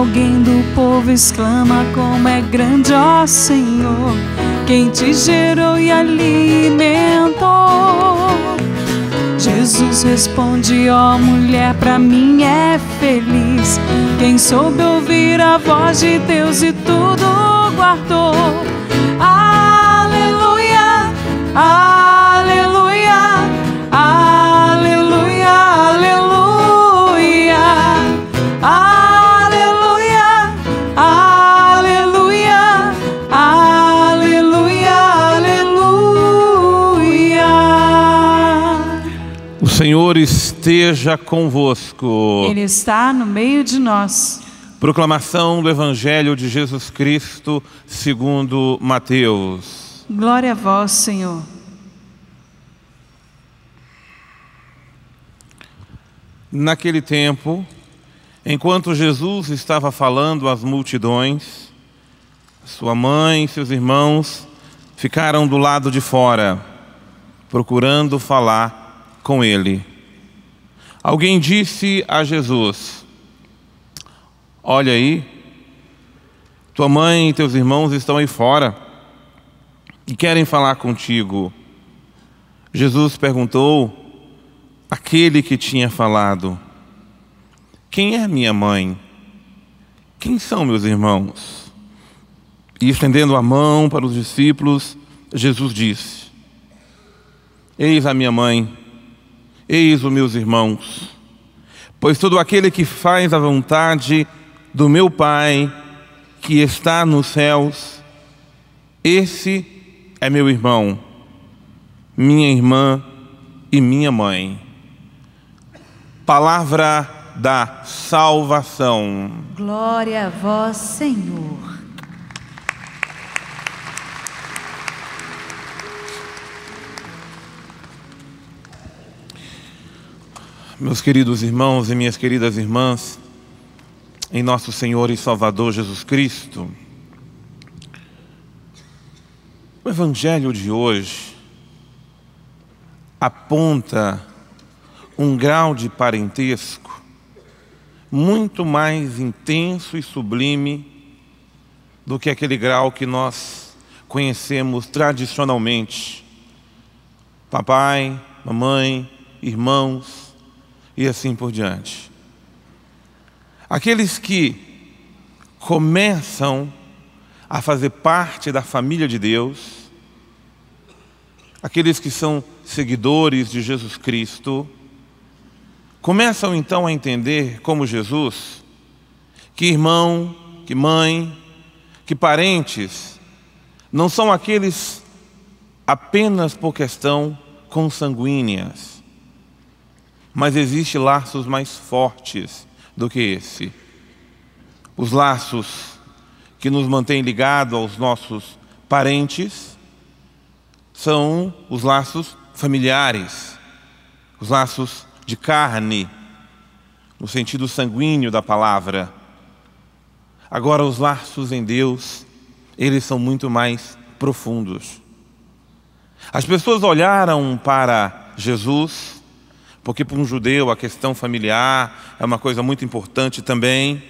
Alguém do povo exclama: Como é grande, ó Senhor, quem te gerou e alimentou. Jesus responde: Ó mulher, para mim é feliz quem soube ouvir a voz de Deus e tudo guardou. Aleluia! Aleluia! Senhor esteja convosco. Ele está no meio de nós. Proclamação do Evangelho de Jesus Cristo, segundo Mateus. Glória a vós, Senhor. Naquele tempo, enquanto Jesus estava falando às multidões, sua mãe e seus irmãos ficaram do lado de fora, procurando falar com ele. Alguém disse a Jesus: Olha aí, tua mãe e teus irmãos estão aí fora e querem falar contigo. Jesus perguntou aquele que tinha falado: Quem é minha mãe? Quem são meus irmãos? E estendendo a mão para os discípulos, Jesus disse: Eis a minha mãe. Eis o meus irmãos, pois todo aquele que faz a vontade do meu Pai que está nos céus, esse é meu irmão, minha irmã e minha mãe. Palavra da salvação. Glória a vós, Senhor. Meus queridos irmãos e minhas queridas irmãs, em nosso Senhor e Salvador Jesus Cristo, o Evangelho de hoje aponta um grau de parentesco muito mais intenso e sublime do que aquele grau que nós conhecemos tradicionalmente. Papai, mamãe, irmãos, e assim por diante. Aqueles que começam a fazer parte da família de Deus, aqueles que são seguidores de Jesus Cristo, começam então a entender, como Jesus, que irmão, que mãe, que parentes não são aqueles apenas por questão consanguíneas, mas existem laços mais fortes do que esse. Os laços que nos mantêm ligados aos nossos parentes são os laços familiares, os laços de carne, no sentido sanguíneo da palavra. Agora, os laços em Deus, eles são muito mais profundos. As pessoas olharam para Jesus porque para um judeu a questão familiar é uma coisa muito importante também.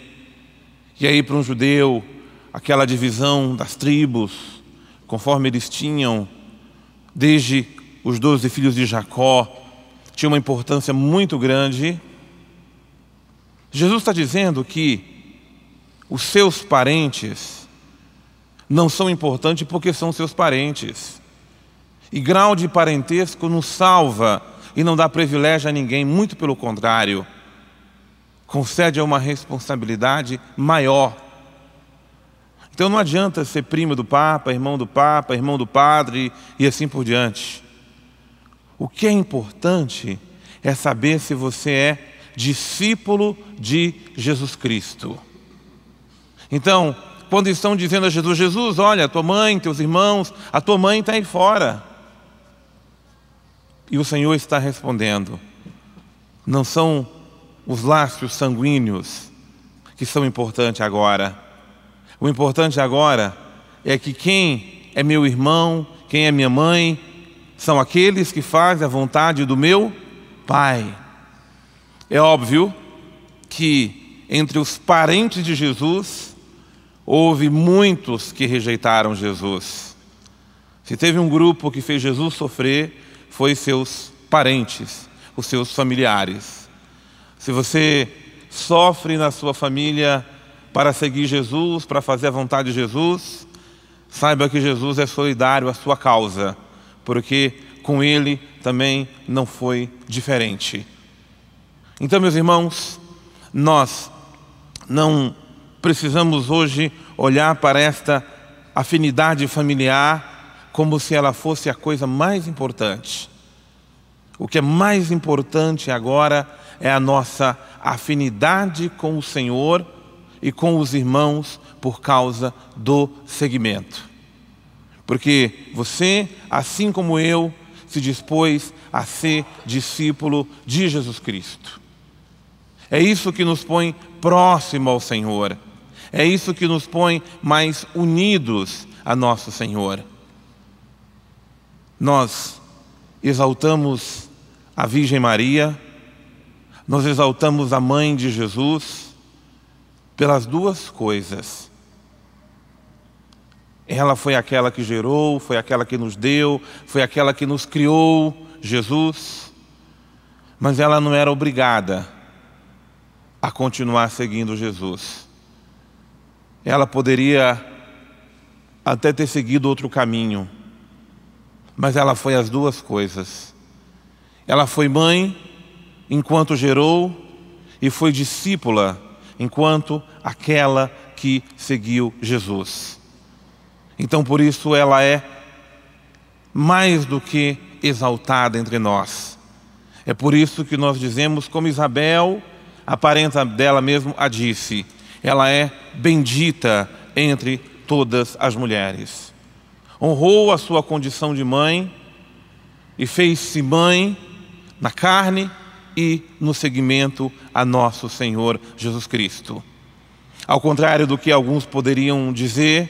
E aí, para um judeu, aquela divisão das tribos, conforme eles tinham, desde os doze filhos de Jacó, tinha uma importância muito grande. Jesus está dizendo que os seus parentes não são importantes porque são seus parentes. E grau de parentesco nos salva e não dá privilégio a ninguém, muito pelo contrário, concede uma responsabilidade maior. Então não adianta ser primo do Papa, irmão do Papa, irmão do Padre e assim por diante. O que é importante é saber se você é discípulo de Jesus Cristo. Então, quando estão dizendo a Jesus: Jesus, olha, tua mãe, teus irmãos, a tua mãe está aí fora. E o Senhor está respondendo. Não são os laços sanguíneos que são importantes agora. O importante agora é que quem é meu irmão, quem é minha mãe, são aqueles que fazem a vontade do meu Pai. É óbvio que entre os parentes de Jesus houve muitos que rejeitaram Jesus. Se teve um grupo que fez Jesus sofrer, foi seus parentes, os seus familiares. Se você sofre na sua família para seguir Jesus, para fazer a vontade de Jesus, saiba que Jesus é solidário à sua causa, porque com ele também não foi diferente. Então, meus irmãos, nós não precisamos hoje olhar para esta afinidade familiar como se ela fosse a coisa mais importante. O que é mais importante agora é a nossa afinidade com o Senhor e com os irmãos por causa do segmento. Porque você, assim como eu, se dispôs a ser discípulo de Jesus Cristo. É isso que nos põe próximo ao Senhor. É isso que nos põe mais unidos a nosso Senhor. Nós exaltamos a Virgem Maria, nós exaltamos a mãe de Jesus pelas duas coisas. Ela foi aquela que gerou, foi aquela que nos deu, foi aquela que nos criou, Jesus. Mas ela não era obrigada a continuar seguindo Jesus. Ela poderia até ter seguido outro caminho, mas ela foi as duas coisas. Ela foi mãe enquanto gerou e foi discípula enquanto aquela que seguiu Jesus. Então por isso ela é mais do que exaltada entre nós. É por isso que nós dizemos, como Isabel, a parenta dela mesmo a disse, ela é bendita entre todas as mulheres. Honrou a sua condição de mãe e fez-se mãe na carne e no seguimento a nosso Senhor Jesus Cristo. Ao contrário do que alguns poderiam dizer,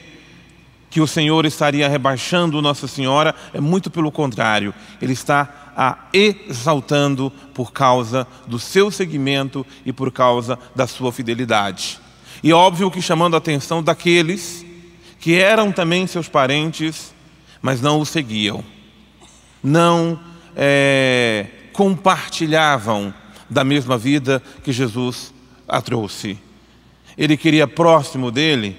que o Senhor estaria rebaixando Nossa Senhora, é muito pelo contrário, Ele está a exaltando por causa do seu seguimento e por causa da sua fidelidade. E é óbvio que chamando a atenção daqueles que eram também seus parentes, mas não o seguiam, não é, compartilhavam da mesma vida que Jesus a trouxe. Ele queria próximo dele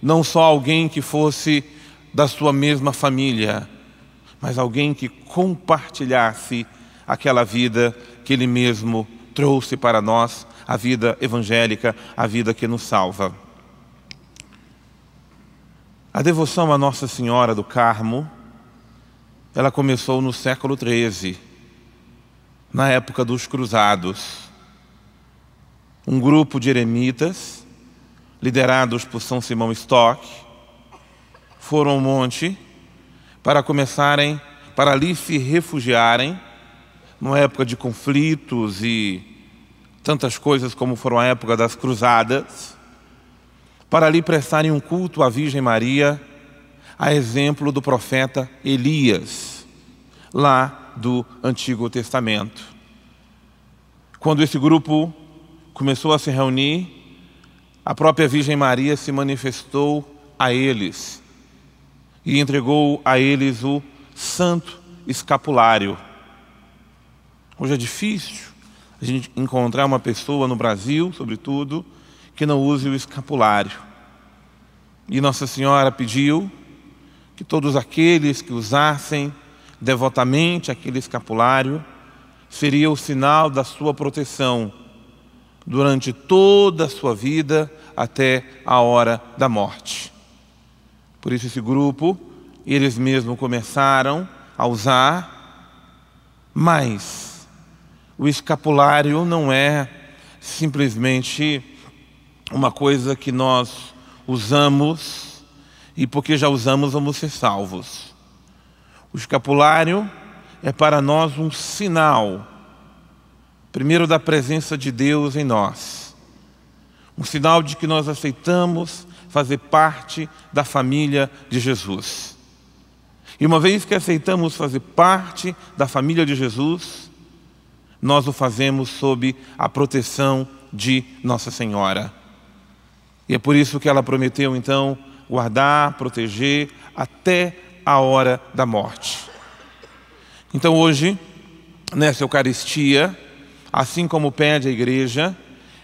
não só alguém que fosse da sua mesma família, mas alguém que compartilhasse aquela vida que ele mesmo trouxe para nós, a vida evangélica, a vida que nos salva. A devoção à Nossa Senhora do Carmo, ela começou no século XIII na época dos Cruzados. Um grupo de eremitas, liderados por São Simão Stock, foram ao monte para começarem, para ali se refugiarem, numa época de conflitos e tantas coisas como foram a época das Cruzadas, para ali prestarem um culto à Virgem Maria, a exemplo do profeta Elias, lá do Antigo Testamento. Quando esse grupo começou a se reunir, a própria Virgem Maria se manifestou a eles e entregou a eles o Santo Escapulário. Hoje é difícil a gente encontrar uma pessoa no Brasil, sobretudo, que não use o escapulário. E Nossa Senhora pediu que todos aqueles que usassem devotamente aquele escapulário seria o sinal da sua proteção durante toda a sua vida até a hora da morte. Por isso esse grupo, eles mesmos começaram a usar, mas o escapulário não é simplesmente uma coisa que nós usamos e porque já usamos vamos ser salvos. O escapulário é para nós um sinal, primeiro da presença de Deus em nós, um sinal de que nós aceitamos fazer parte da família de Jesus. E uma vez que aceitamos fazer parte da família de Jesus, nós o fazemos sob a proteção de Nossa Senhora. E é por isso que ela prometeu então guardar, proteger até a hora da morte. Então hoje, nessa Eucaristia, assim como pede a igreja,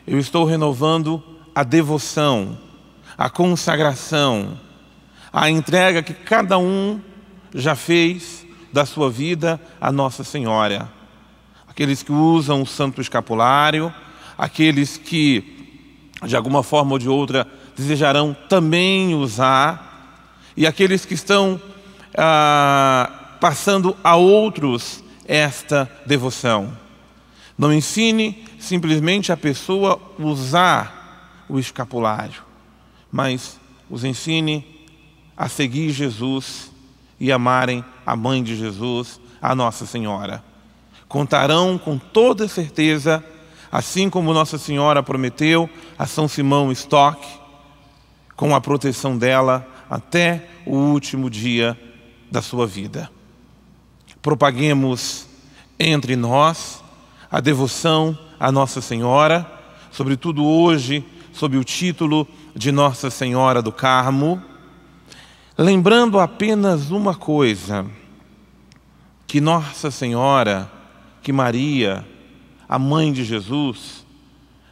eu estou renovando a devoção, a consagração, a entrega que cada um já fez da sua vida a Nossa Senhora. Aqueles que usam o santo escapulário, aqueles que, de alguma forma ou de outra, desejarão também usar, e aqueles que estão ah, passando a outros esta devoção. Não ensine simplesmente a pessoa usar o escapulário, mas os ensine a seguir Jesus e amarem a mãe de Jesus, a Nossa Senhora. Contarão com toda certeza, assim como Nossa Senhora prometeu a São Simão Stock, com a proteção dela até o último dia da sua vida. Propaguemos entre nós a devoção à Nossa Senhora, sobretudo hoje, sob o título de Nossa Senhora do Carmo, lembrando apenas uma coisa: que Nossa Senhora, que Maria, a mãe de Jesus,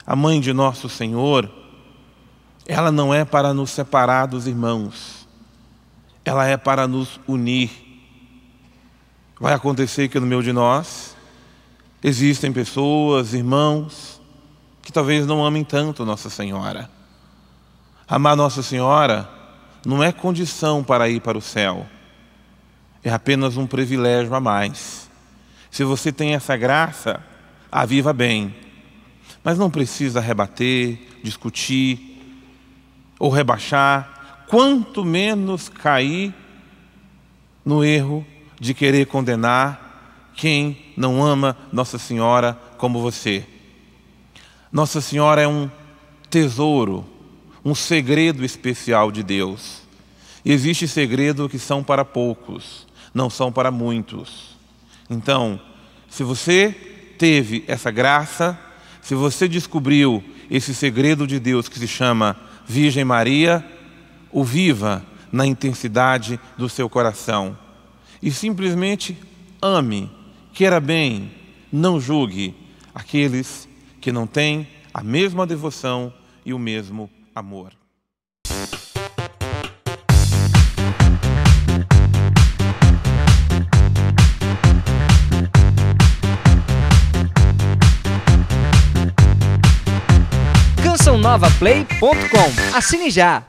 a mãe de nosso Senhor, ela não é para nos separar dos irmãos ela é para nos unir. Vai acontecer que no meio de nós existem pessoas, irmãos, que talvez não amem tanto Nossa Senhora. Amar Nossa Senhora não é condição para ir para o céu, é apenas um privilégio a mais. Se você tem essa graça, a viva bem, mas não precisa rebater, discutir ou rebaixar quanto menos cair no erro de querer condenar quem não ama Nossa Senhora como você. Nossa Senhora é um tesouro, um segredo especial de Deus. E existe segredo que são para poucos, não são para muitos. Então, se você teve essa graça, se você descobriu esse segredo de Deus que se chama Virgem Maria, o viva na intensidade do seu coração. E simplesmente ame, queira bem, não julgue aqueles que não têm a mesma devoção e o mesmo amor. Cançãonovaplay.com Assine já!